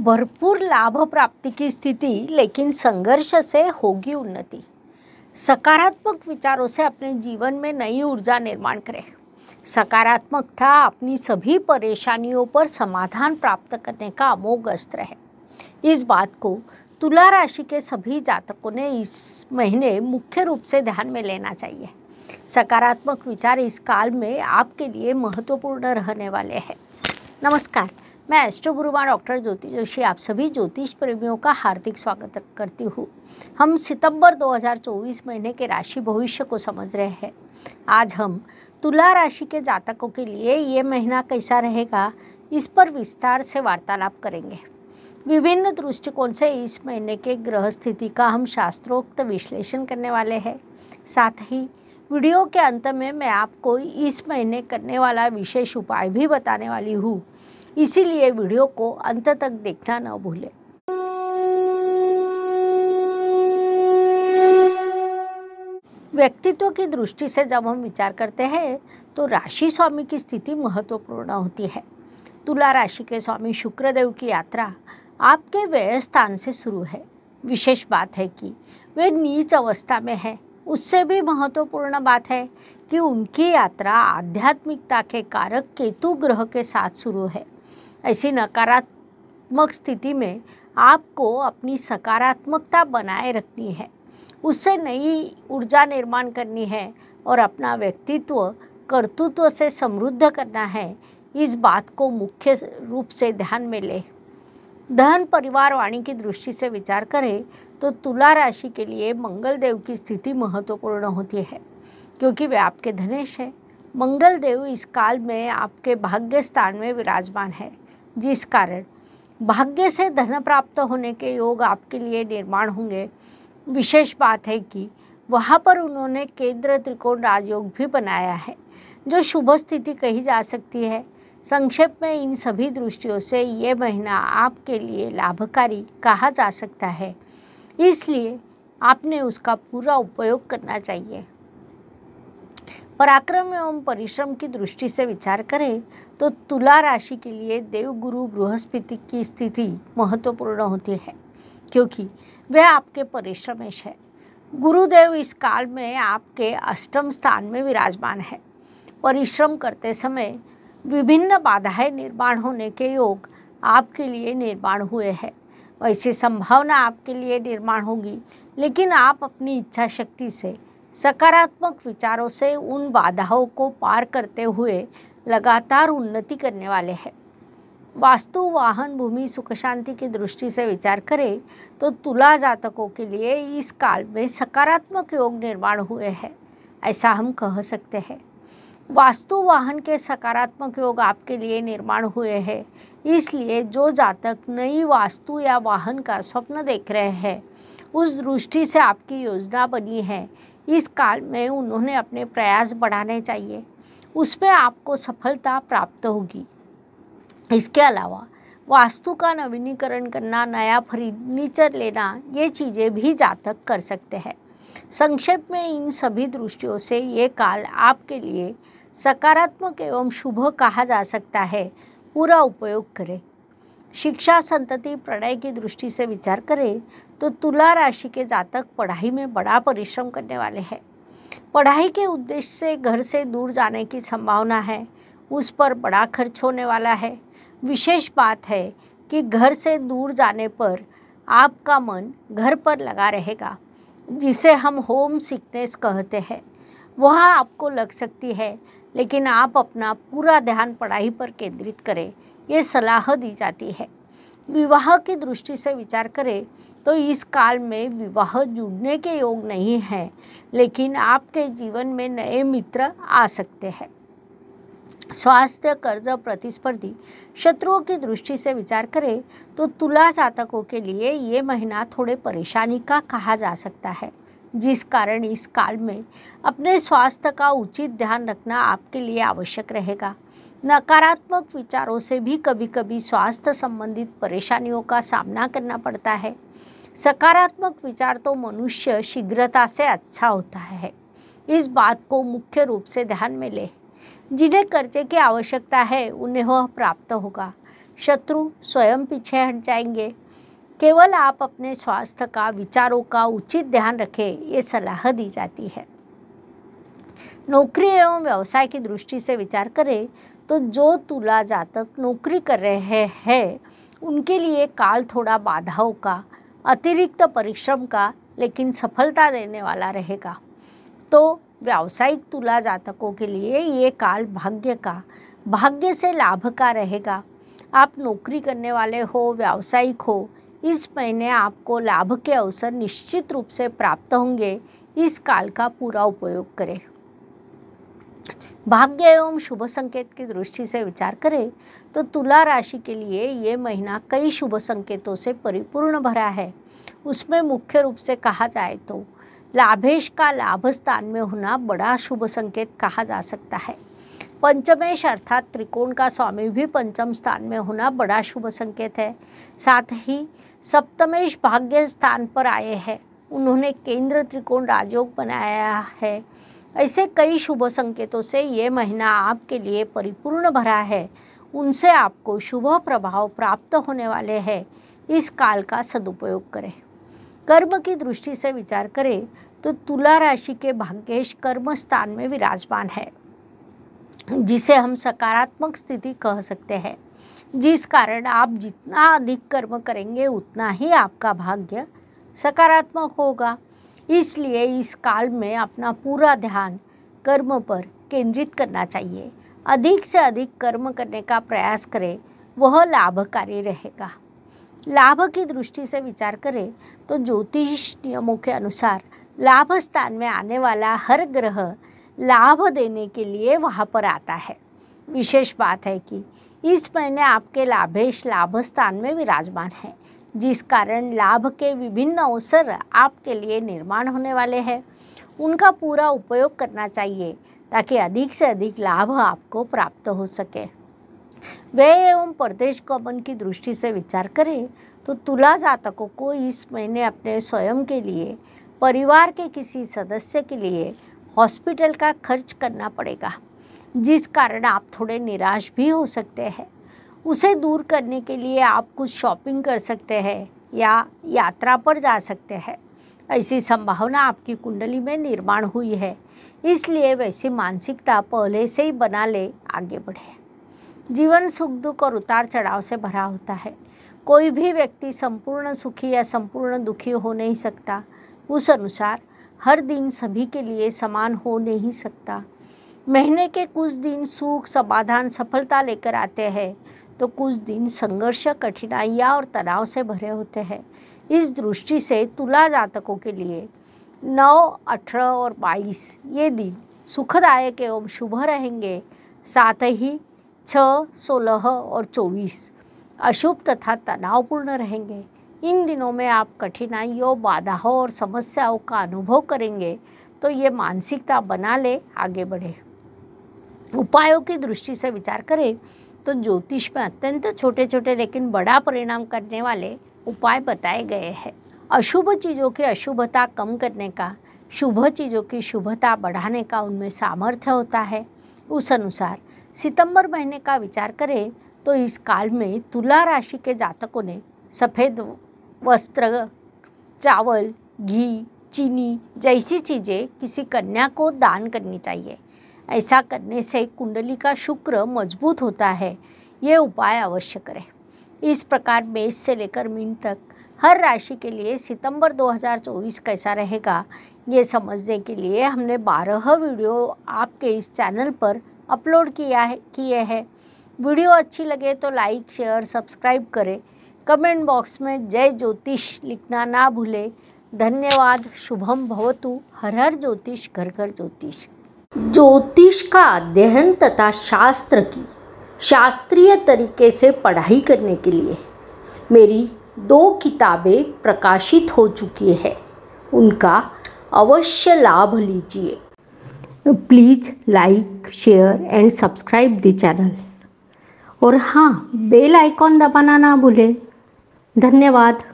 भरपूर लाभ प्राप्ति की स्थिति लेकिन संघर्ष से होगी उन्नति सकारात्मक विचारों से अपने जीवन में नई ऊर्जा निर्माण करें सकारात्मकता अपनी सभी परेशानियों पर समाधान प्राप्त करने का अमोघ अस्त्र है इस बात को तुला राशि के सभी जातकों ने इस महीने मुख्य रूप से ध्यान में लेना चाहिए सकारात्मक विचार इस काल में आपके लिए महत्वपूर्ण रहने वाले हैं नमस्कार मैं एस्ट्रो गुरुवार डॉक्टर ज्योति जोशी आप सभी ज्योतिष प्रेमियों का हार्दिक स्वागत करती हूँ हम सितंबर 2024 महीने के राशि भविष्य को समझ रहे हैं आज हम तुला राशि के जातकों के लिए ये महीना कैसा रहेगा इस पर विस्तार से वार्तालाप करेंगे विभिन्न दृष्टिकोण से इस महीने के ग्रह स्थिति का हम शास्त्रोक्त विश्लेषण करने वाले हैं साथ ही वीडियो के अंत में मैं आपको इस महीने करने वाला विशेष उपाय भी बताने वाली हूँ इसीलिए वीडियो को अंत तक देखना ना भूलें व्यक्तित्व की दृष्टि से जब हम विचार करते हैं तो राशि स्वामी की स्थिति महत्वपूर्ण होती है तुला राशि के स्वामी शुक्रदेव की यात्रा आपके व्यय स्थान से शुरू है विशेष बात है कि वे नीच अवस्था में है उससे भी महत्वपूर्ण बात है कि उनकी यात्रा आध्यात्मिकता के कारक केतु ग्रह के साथ शुरू है ऐसी नकारात्मक स्थिति में आपको अपनी सकारात्मकता बनाए रखनी है उससे नई ऊर्जा निर्माण करनी है और अपना व्यक्तित्व कर्तृत्व से समृद्ध करना है इस बात को मुख्य रूप से ध्यान में ले धन परिवार वाणी की दृष्टि से विचार करें तो तुला राशि के लिए मंगल देव की स्थिति महत्वपूर्ण होती है क्योंकि वे आपके धनेश हैं मंगल देव इस काल में आपके भाग्य स्थान में विराजमान है जिस कारण भाग्य से धन प्राप्त होने के योग आपके लिए निर्माण होंगे विशेष बात है कि वहाँ पर उन्होंने केंद्र त्रिकोण राजयोग भी बनाया है जो शुभ स्थिति कही जा सकती है संक्षेप में इन सभी दृष्टियों से ये महीना आपके लिए लाभकारी कहा जा सकता है इसलिए आपने उसका पूरा उपयोग करना चाहिए पराक्रम एवं परिश्रम की दृष्टि से विचार करें तो तुला राशि के लिए देवगुरु बृहस्पति की स्थिति महत्वपूर्ण होती है क्योंकि वह आपके परिश्रमेश है गुरुदेव इस काल में आपके अष्टम स्थान में विराजमान है परिश्रम करते समय विभिन्न बाधाएं निर्माण होने के योग आपके लिए निर्माण हुए हैं वैसे संभावना आपके लिए निर्माण होगी लेकिन आप अपनी इच्छा शक्ति से सकारात्मक विचारों से उन बाधाओं को पार करते हुए लगातार उन्नति करने वाले हैं वास्तु वाहन भूमि सुख शांति की दृष्टि से विचार करें तो तुला जातकों के लिए इस काल में सकारात्मक योग निर्माण हुए हैं ऐसा हम कह सकते हैं वास्तु वाहन के सकारात्मक योग आपके लिए निर्माण हुए हैं इसलिए जो जातक नई वास्तु या वाहन का स्वप्न देख रहे हैं उस दृष्टि से आपकी योजना बनी है इस काल में उन्होंने अपने प्रयास बढ़ाने चाहिए उसमें आपको सफलता प्राप्त होगी इसके अलावा वास्तु का नवीनीकरण करना नया फर्नीचर लेना ये चीज़ें भी जातक कर सकते हैं संक्षेप में इन सभी दृष्टियों से ये काल आपके लिए सकारात्मक एवं शुभ कहा जा सकता है पूरा उपयोग करें शिक्षा संतति प्रणय की दृष्टि से विचार करें तो तुला राशि के जातक पढ़ाई में बड़ा परिश्रम करने वाले हैं पढ़ाई के उद्देश्य से घर से दूर जाने की संभावना है उस पर बड़ा खर्च होने वाला है विशेष बात है कि घर से दूर जाने पर आपका मन घर पर लगा रहेगा जिसे हम होम सिकनेस कहते हैं वह आपको लग सकती है लेकिन आप अपना पूरा ध्यान पढ़ाई पर केंद्रित करें ये सलाह दी जाती है विवाह की दृष्टि से विचार करें तो इस काल में विवाह जुड़ने के योग नहीं है लेकिन आपके जीवन में नए मित्र आ सकते हैं स्वास्थ्य कर्ज प्रतिस्पर्धी शत्रुओं की दृष्टि से विचार करें तो तुला जातकों के लिए ये महीना थोड़े परेशानी का कहा जा सकता है जिस कारण इस काल में अपने स्वास्थ्य का उचित ध्यान रखना आपके लिए आवश्यक रहेगा नकारात्मक विचारों से भी कभी कभी स्वास्थ्य संबंधित परेशानियों का सामना करना पड़ता है सकारात्मक विचार तो मनुष्य शीघ्रता से अच्छा होता है इस बात को मुख्य रूप से ध्यान में ले जिन्हें कर्जे की आवश्यकता है उन्हें वह प्राप्त होगा शत्रु स्वयं पीछे हट जाएंगे केवल आप अपने स्वास्थ्य का विचारों का उचित ध्यान रखें ये सलाह दी जाती है नौकरी एवं व्यवसाय की दृष्टि से विचार करें तो जो तुला जातक नौकरी कर रहे हैं उनके लिए काल थोड़ा बाधाओं का अतिरिक्त परिश्रम का लेकिन सफलता देने वाला रहेगा तो व्यावसायिक तुला जातकों के लिए ये काल भाग्य का भाग्य से लाभ का रहेगा आप नौकरी करने वाले हो व्यावसायिक हो इस महीने आपको लाभ के अवसर निश्चित रूप से प्राप्त होंगे इस काल का पूरा उपयोग करें भाग्य एवं शुभ संकेत की दृष्टि से विचार करें तो तुला राशि के लिए ये महीना कई शुभ संकेतों से परिपूर्ण भरा है उसमें मुख्य रूप से कहा जाए तो लाभेश का लाभ स्थान में होना बड़ा शुभ संकेत कहा जा सकता है पंचमेश अर्थात त्रिकोण का स्वामी भी पंचम स्थान में होना बड़ा शुभ संकेत है साथ ही सप्तमेश भाग्य स्थान पर आए हैं उन्होंने केंद्र त्रिकोण राजयोग बनाया है ऐसे कई शुभ संकेतों से ये महीना आपके लिए परिपूर्ण भरा है उनसे आपको शुभ प्रभाव प्राप्त होने वाले हैं इस काल का सदुपयोग करें कर्म की दृष्टि से विचार करें तो तुला राशि के भाग्येश कर्म स्थान में विराजमान है जिसे हम सकारात्मक स्थिति कह सकते हैं जिस कारण आप जितना अधिक कर्म करेंगे उतना ही आपका भाग्य सकारात्मक होगा इसलिए इस काल में अपना पूरा ध्यान कर्म पर केंद्रित करना चाहिए अधिक से अधिक कर्म करने का प्रयास करें वह लाभकारी रहेगा लाभ की दृष्टि से विचार करें तो ज्योतिष नियमों के अनुसार लाभ स्थान में आने वाला हर ग्रह लाभ देने के लिए वहाँ पर आता है विशेष बात है कि इस महीने आपके लाभेश लाभ स्थान में विराजमान है जिस कारण लाभ के विभिन्न अवसर आपके लिए निर्माण होने वाले हैं उनका पूरा उपयोग करना चाहिए ताकि अधिक से अधिक लाभ आपको प्राप्त हो सके व्यय एवं प्रदेश गमन की दृष्टि से विचार करें तो तुला जातकों को इस महीने अपने स्वयं के लिए परिवार के किसी सदस्य के लिए हॉस्पिटल का खर्च करना पड़ेगा जिस कारण आप थोड़े निराश भी हो सकते हैं उसे दूर करने के लिए आप कुछ शॉपिंग कर सकते हैं या यात्रा पर जा सकते हैं ऐसी संभावना आपकी कुंडली में निर्माण हुई है इसलिए वैसी मानसिकता पहले से ही बना ले आगे बढ़े जीवन सुख दुख और उतार चढ़ाव से भरा होता है कोई भी व्यक्ति संपूर्ण सुखी या संपूर्ण दुखी हो नहीं सकता उस अनुसार हर दिन सभी के लिए समान हो नहीं सकता महीने के कुछ दिन सुख समाधान सफलता लेकर आते हैं तो कुछ दिन संघर्ष कठिनाइयाँ और तनाव से भरे होते हैं इस दृष्टि से तुला जातकों के लिए नौ अठारह और बाईस ये दिन सुखदायक एवं शुभ रहेंगे साथ ही छः सोलह और चौबीस अशुभ तथा तनावपूर्ण रहेंगे इन दिनों में आप कठिनाइयों बाधाओं और समस्याओं का अनुभव करेंगे तो ये मानसिकता बना ले आगे बढ़े उपायों की दृष्टि से विचार करें तो ज्योतिष में अत्यंत छोटे छोटे लेकिन बड़ा परिणाम करने वाले उपाय बताए गए हैं अशुभ चीज़ों की अशुभता कम करने का शुभ चीज़ों की शुभता बढ़ाने का उनमें सामर्थ्य होता है उस अनुसार सितंबर महीने का विचार करें तो इस काल में तुला राशि के जातकों ने सफ़ेद वस्त्र चावल घी चीनी जैसी चीज़ें किसी कन्या को दान करनी चाहिए ऐसा करने से कुंडली का शुक्र मजबूत होता है ये उपाय अवश्य करें इस प्रकार मेष से लेकर मीन तक हर राशि के लिए सितंबर 2024 कैसा रहेगा ये समझने के लिए हमने 12 वीडियो आपके इस चैनल पर अपलोड किया है किए हैं वीडियो अच्छी लगे तो लाइक शेयर सब्सक्राइब करें कमेंट बॉक्स में जय ज्योतिष लिखना ना भूलें धन्यवाद शुभम भवतु हर हर ज्योतिष घर घर ज्योतिष ज्योतिष का अध्ययन तथा शास्त्र की शास्त्रीय तरीके से पढ़ाई करने के लिए मेरी दो किताबें प्रकाशित हो चुकी है उनका अवश्य लाभ लीजिए please like share and subscribe the channel और हाँ बेल आइकॉन दबाना ना भूलें धन्यवाद